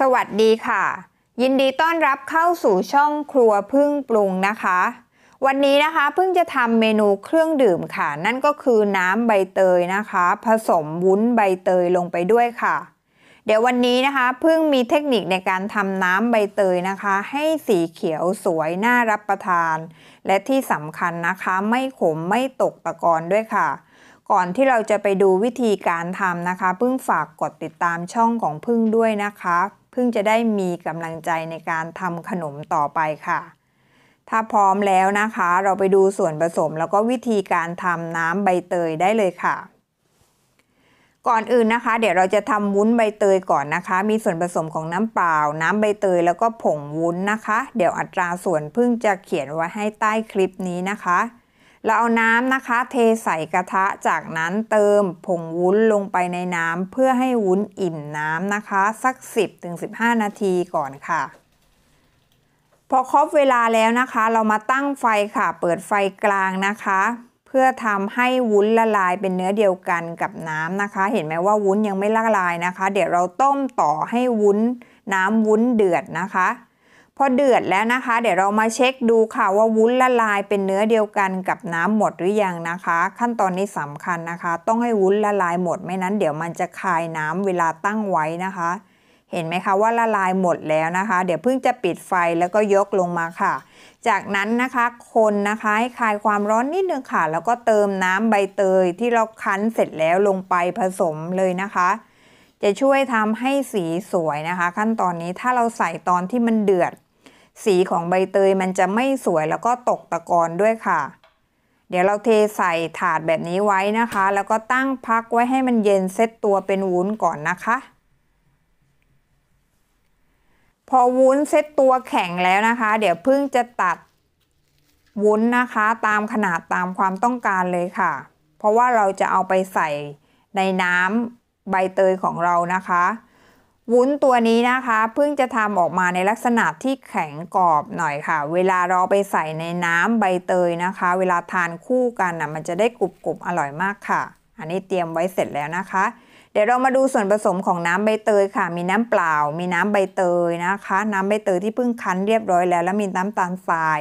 สวัสดีค่ะ ยินดีต้อนรับเข้าสู่ช่องครัวพึ่งปรุงนะคะ วันนี้นะคะพึ่งจะทำเมนูเครื่องดื่มค่ะ นั่นก็คือน้ำใบเตยนะคะ ผสมวุ้นใบเตยลงไปด้วยค่ะ เดี๋ยววันนี้นะคะ พึ่งมีเทคนิคในการทำน้ำใบเตยนะคะ ให้สีเขียวสวยน่ารับประทาน และที่สำคัญนะคะ ไม่ขมไม่ตกตะกอนด้วยค่ะก่อนที่เราจะไปดูวิธีการทำนะคะ พึ่งฝากกดติดตามช่องของพึ่งด้วยนะคะ พึ่งจะได้มีกำลังใจในการทำขนมต่อไปค่ะ ถ้าพร้อมแล้วนะคะ เราไปดูส่วนผสมแล้วก็วิธีการทำน้ำใบเตยได้เลยค่ะ ก่อนอื่นนะคะ เดี๋ยวเราจะทำวุ้นใบเตยก่อนนะคะ มีส่วนผสมของน้ำเปล่า น้ำใบเตยแล้วก็ผงวุ้นนะคะ เดี๋ยวอัตราส่วนพึ่งจะเขียนไว้ให้ใต้คลิปนี้นะคะเราเอาน้ำนะคะ เทใส่กระทะ จากนั้นเติมผงวุ้นลงไปในน้ำเพื่อให้วุ้นอิ่มน้ำนะคะ สัก 10-15 นาทีก่อนค่ะ พอครบเวลาแล้วนะคะ เรามาตั้งไฟค่ะ เปิดไฟกลางนะคะ เพื่อทำให้วุ้นละลายเป็นเนื้อเดียวกันกับน้ำนะคะ เห็นไหมว่าวุ้นยังไม่ละลายนะคะ เดี๋ยวเราต้มต่อให้วุ้น น้ำวุ้นเดือดนะคะพอเดือดแล้วนะคะเดี๋ยวเรามาเช็คดูค่ะว่าวุ้นละลายเป็นเนื้อเดียวกันกับน้ำหมดหรือยังนะคะ ขั้นตอนนี้สำคัญนะคะ ต้องให้วุ้นละลายหมด ไม่นั้น เดี๋ยวมันจะคายน้ำเวลาตั้งไว้นะคะ เห็นไหมคะว่าละลายหมดแล้วนะคะ เดี๋ยวเพิ่งจะปิดไฟแล้วก็ยกลงมาค่ะ จากนั้นนะคะ คนนะคะให้คลายความร้อนนิดนึงค่ะ แล้วก็เติมน้ำใบเตย ที่เราคั้นเสร็จแล้วลงไปผสมเลยนะคะ จะช่วยทำให้สีสวยนะคะ ขั้นตอนนี้ถ้าเราใส่ตอนที่มันเดือดสีของใบเตยมันจะไม่สวยแล้วก็ตกตะกอนด้วยค่ะ เดี๋ยวเราเทใส่ถาดแบบนี้ไว้นะคะแล้วก็ตั้งพักไว้ให้มันเย็นเซตตัวเป็นวุ้นก่อนนะคะ พอวุ้นเซตตัวแข็งแล้วนะคะ เดี๋ยวพึ่งจะตัดวุ้นนะคะตามขนาดตามความต้องการเลยค่ะ เพราะว่าเราจะเอาไปใส่ในน้ำใบเตยของเรานะคะวุ้นตัวนี้นะคะเพิ่งจะทำออกมาในลักษณะที่แข็งกรอบหน่อยค่ะ เวลาเราไปใส่ในน้ำใบเตยนะคะ เวลาทานคู่กันนะมันจะได้กรุบกรุบอร่อยมากค่ะ อันนี้เตรียมไว้เสร็จแล้วนะคะ เดี๋ยวเรามาดูส่วนผสมของน้ำใบเตยค่ะ มีน้ำเปล่า มีน้ำใบเตยนะคะ น้ำใบเตยที่เพิ่งคั้นเรียบร้อย แล้วแล้วมีน้ำตาลทราย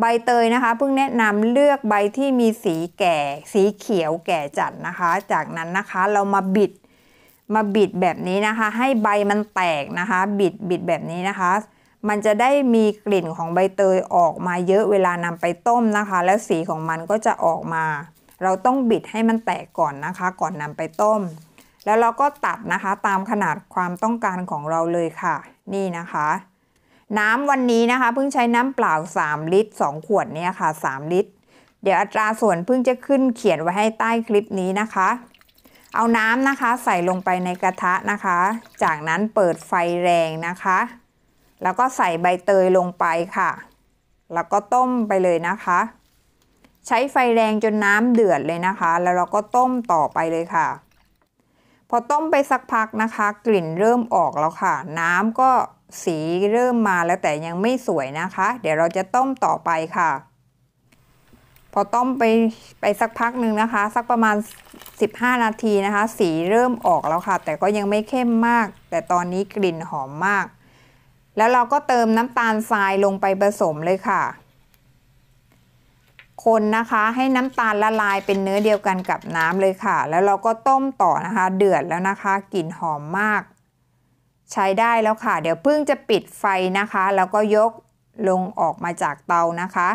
ใบเตยนะคะเพิ่งแนะนำเลือกใบที่มีสีแก่ สีเขียวแก่จัดนะคะ จากนั้นนะคะเรามาบิดมาบิดแบบนี้นะคะ ให้ใบมันแตกนะคะบิดบิดแบบนี้นะคะ มันจะได้มีกลิ่นของใบเตยออกมาเยอะเวลานำไปต้มนะคะ แล้วสีของมันก็จะออกมา เราต้องบิดให้มันแตกก่อนนะคะ ก่อนนำไปต้ม แล้วเราก็ตัดนะคะตามขนาดความต้องการของเราเลยค่ะ นี่นะคะ น้ำวันนี้นะคะเพิ่งใช้น้ำเปล่า 3 ลิตร 2 ขวดเนี่ยค่ะ 3 ลิตร เดี๋ยวอัตราส่วนเพิ่งจะขึ้นเขียนไว้ให้ใต้คลิปนี้นะคะเอาน้ำนะคะใส่ลงไปในกระทะนะคะ จากนั้นเปิดไฟแรงนะคะ แล้วก็ใส่ใบเตยลงไปค่ะ แล้วก็ต้มไปเลยนะคะ ใช้ไฟแรงจนน้ำเดือดเลยนะคะ แล้วเราก็ต้มต่อไปเลยค่ะ พอต้มไปสักพักนะคะ กลิ่นเริ่มออกแล้วค่ะ น้ำก็สีเริ่มมาแล้วแต่ยังไม่สวยนะคะ เดี๋ยวเราจะต้มต่อไปค่ะอต้มไปไปสักพักหนึ่งนะคะ สักประมาณ 15 นาทีนะคะ สีเริ่มออกแล้วค่ะ แต่ก็ยังไม่เข้มมาก แต่ตอนนี้กลิ่นหอมมาก แล้วเราก็เติมน้ำตาลทรายลงไปผสมเลยค่ะ คนนะคะให้น้ำตาลละลายเป็นเนื้อเดียวกันกับน้ำเลยค่ะ แล้วเราก็ต้มต่อนะคะ เดือดแล้วนะคะ กลิ่นหอมมาก ใช้ได้แล้วค่ะ เดี๋ยวเพิ่งจะปิดไฟนะคะ แล้วก็ยกลงออกมาจากเตานะคะ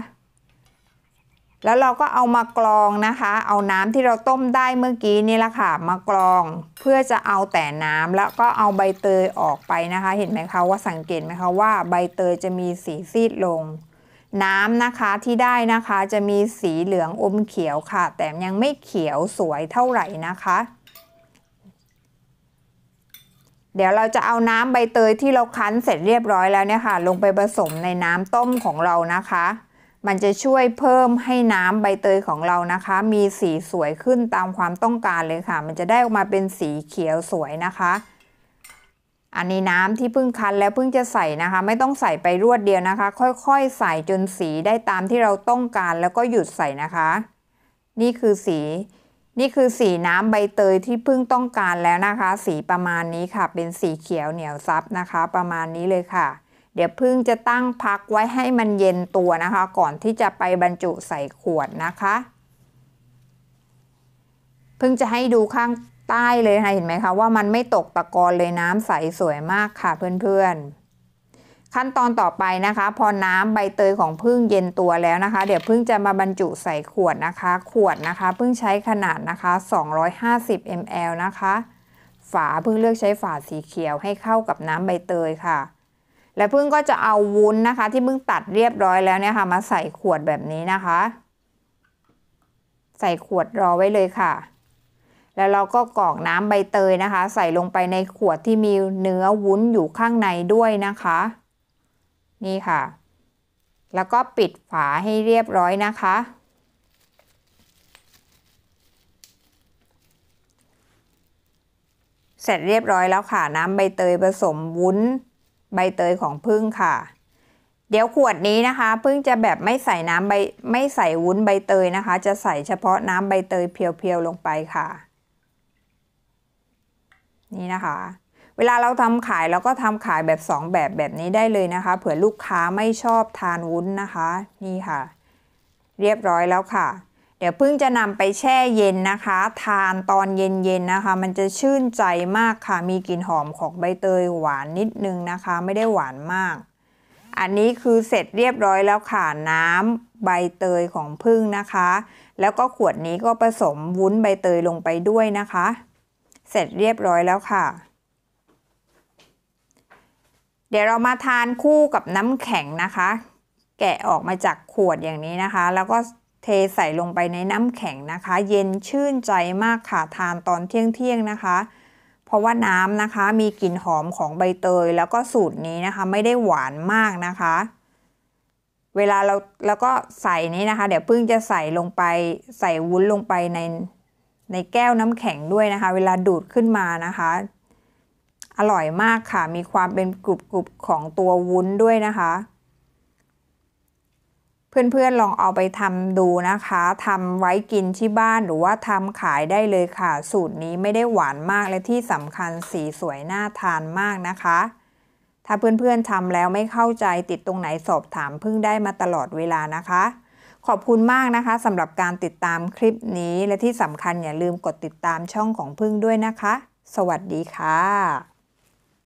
แล้วเราก็เอามากรองนะคะ เอาน้ำที่เราต้มได้เมื่อกี้นี่แหละค่ะ มากรองเพื่อจะเอาแต่น้ำแล้วก็เอาใบเตยออกไปนะคะ เห็นไหมคะว่าสังเกตไหมคะว่าใบเตยจะมีสีซีดลง น้ำนะคะที่ได้นะคะจะมีสีเหลืองอมเขียวค่ะ แต่ยังไม่เขียวสวยเท่าไหร่นะคะ เดี๋ยวเราจะเอาน้ำใบเตยที่เราคั้นเสร็จเรียบร้อยแล้วเนี่ยค่ะ ลงไปผสมในน้ำต้มของเรานะคะมันจะช่วยเพิ่มให้น้ำใบเตยของเรานะคะ มีสีสวยขึ้นตามความต้องการเลยค่ะ มันจะได้ออกมาเป็นสีเขียวสวยนะคะ อันนี้น้ำที่เพิ่งคั้นแล้วเพิ่งจะใส่นะคะ ไม่ต้องใส่ไปรวดเดียวนะคะ ค่อย ๆใส่จนสีได้ตามที่เราต้องการ แล้วก็หยุดใส่นะคะ นี่คือสีนี่คือสีน้ำใบเตยที่เพิ่งต้องการแล้วนะคะ สีประมาณนี้ค่ะ เป็นสีเขียวเหนียวซับนะคะ ประมาณนี้เลยค่ะเดี๋ยวพึ่งจะตั้งพักไว้ให้มันเย็นตัวนะคะ ก่อนที่จะไปบรรจุใส่ขวดนะคะ พึ่งจะให้ดูข้างใต้เลยค่ะเห็นไหมคะว่ามันไม่ตกตะกอนเลยน้ำใสสวยมากค่ะเพื่อนๆ ขั้นตอนต่อไปนะคะ พอน้ำใบเตยของพึ่งเย็นตัวแล้วนะคะ เดี๋ยวพึ่งจะมาบรรจุใส่ขวดนะคะ ขวดนะคะ พึ่งใช้ขนาดนะคะ 250 ml นะคะ ฝาพึ่งเลือกใช้ฝาสีเขียวให้เข้ากับน้ำใบเตยค่ะและพึ่งก็จะเอาวุ้นนะคะที่พึ่งตัดเรียบร้อยแล้วเนี่ยค่ะมาใส่ขวดแบบนี้นะคะ ใส่ขวดรอไว้เลยค่ะ แล้วเราก็กรอกน้ำใบเตยนะคะ ใส่ลงไปในขวดที่มีเนื้อวุ้นอยู่ข้างในด้วยนะคะ นี่ค่ะ แล้วก็ปิดฝาให้เรียบร้อยนะคะ เสร็จเรียบร้อยแล้วค่ะน้ำใบเตยผสมวุ้นใบเตยของพึ่งค่ะ เดี๋ยวขวดนี้นะคะ พึ่งจะแบบไม่ใส่น้ำใบไม่ใส่วุ้นใบเตยนะคะ จะใส่เฉพาะน้ำใบเตยเพียวๆลงไปค่ะ นี่นะคะเวลาเราทำขายเราก็ทำขายแบบ 2 แบบแบบนี้ได้เลยนะคะ เผื่อลูกค้าไม่ชอบทานวุ้นนะคะ นี่ค่ะ เรียบร้อยแล้วค่ะดี๋ยวเพิ่งจะนำไปแช่เย็นนะคะ ทานตอนเย็นๆนะคะ มันจะชื่นใจมากค่ะมีกลิ่นหอมของใบเตยหวานนิดนึงนะคะ ไม่ได้หวานมาก อันนี้คือเสร็จเรียบร้อยแล้วค่ะน้ำใบเตยของพึ่งนะคะ แล้วก็ขวดนี้ก็ผสมวุ้นใบเตยลงไปด้วยนะคะ เสร็จเรียบร้อยแล้วค่ะ เดี๋ยวเรามาทานคู่กับน้ำแข็งนะคะ แกะออกมาจากขวดอย่างนี้นะคะ แล้วก็เทใส่ลงไปในน้ำแข็งนะคะ เย็นชื่นใจมาก ค่ะทานตอนเที่ยงเที่ยงนะคะ เพราะว่าน้ำนะคะ มีกลิ่นหอมของใบเตย แล้วก็สูตรนี้นะคะ ไม่ได้หวานมากนะคะ เวลาเราแล้วก็ใส่นี้นะคะ เดี๋ยวพึ่งจะใส่ลงไปใส่วุ้นลงไปในในแก้วน้ำแข็งด้วยนะคะ เวลาดูดขึ้นมานะคะ อร่อยมากค่ะ มีความเป็นกรุบๆของตัววุ้นด้วยนะคะเพื่อนๆ ลองเอาไปทำดูนะคะทำไว้กินที่บ้านหรือว่าทำขายได้เลยค่ะ สูตรนี้ไม่ได้หวานมาก และที่สำคัญสีสวยน่าทานมากนะคะ ถ้าเพื่อนๆทำแล้วไม่เข้าใจติดตรงไหนสอบถามพึ่งได้มาตลอดเวลานะคะ ขอบคุณมากนะคะสำหรับการติดตามคลิปนี้และที่สำคัญอย่าลืมกดติดตามช่องของพึ่งด้วยนะคะ สวัสดีค่ะ